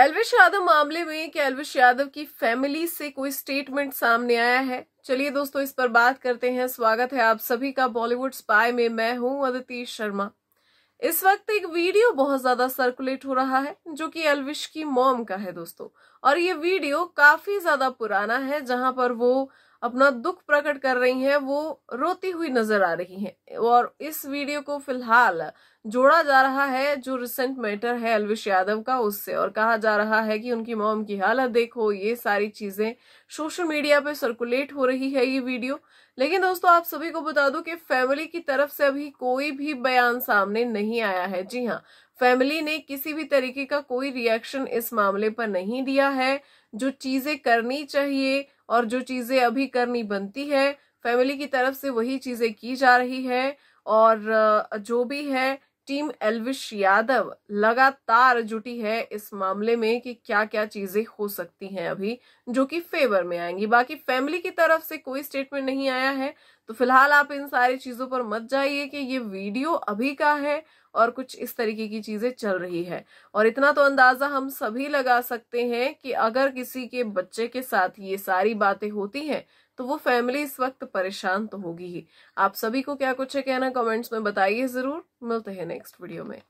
एलविश यादव मामले में कि एलविश यादव की फैमिली से कोई स्टेटमेंट सामने आया है चलिए दोस्तों इस पर बात करते हैं स्वागत है आप सभी का बॉलीवुड स्पाई में मैं हूं अदिति शर्मा इस वक्त एक वीडियो बहुत ज्यादा सर्कुलेट हो रहा है जो कि एलविश की मॉम का है दोस्तों और ये वीडियो काफी ज्यादा पुराना है जहां पर वो अपना दुख प्रकट कर रही हैं वो रोती हुई नजर आ रही हैं और इस वीडियो को फिलहाल जोड़ा जा रहा है जो रिसेंट मैटर है अलविश यादव का उससे और कहा जा रहा है कि उनकी मोम की हालत देखो ये सारी चीजें सोशल मीडिया पे सर्कुलेट हो रही है ये वीडियो लेकिन दोस्तों आप सभी को बता दूं कि फैमिली की तरफ से अभी कोई भी बयान सामने नहीं आया है जी हाँ फैमिली ने किसी भी तरीके का कोई रिएक्शन इस मामले पर नहीं दिया है जो चीजें करनी चाहिए और जो चीज़ें अभी करनी बनती है फैमिली की तरफ से वही चीज़ें की जा रही है और जो भी है टीम एलविश यादव लगातार जुटी है इस मामले में कि क्या क्या चीजें हो सकती हैं अभी जो कि फेवर में आएंगी बाकी फैमिली की तरफ से कोई स्टेटमेंट नहीं आया है तो फिलहाल आप इन सारी चीज़ों पर मत जाइए कि ये वीडियो अभी का है और कुछ इस तरीके की चीज़ें चल रही है और इतना तो अंदाज़ा हम सभी लगा सकते हैं कि अगर किसी के बच्चे के साथ ये सारी बातें होती हैं तो वो फैमिली इस वक्त परेशान तो होगी ही आप सभी को क्या कुछ है कहना कमेंट्स में बताइए ज़रूर मिलते हैं नेक्स्ट वीडियो में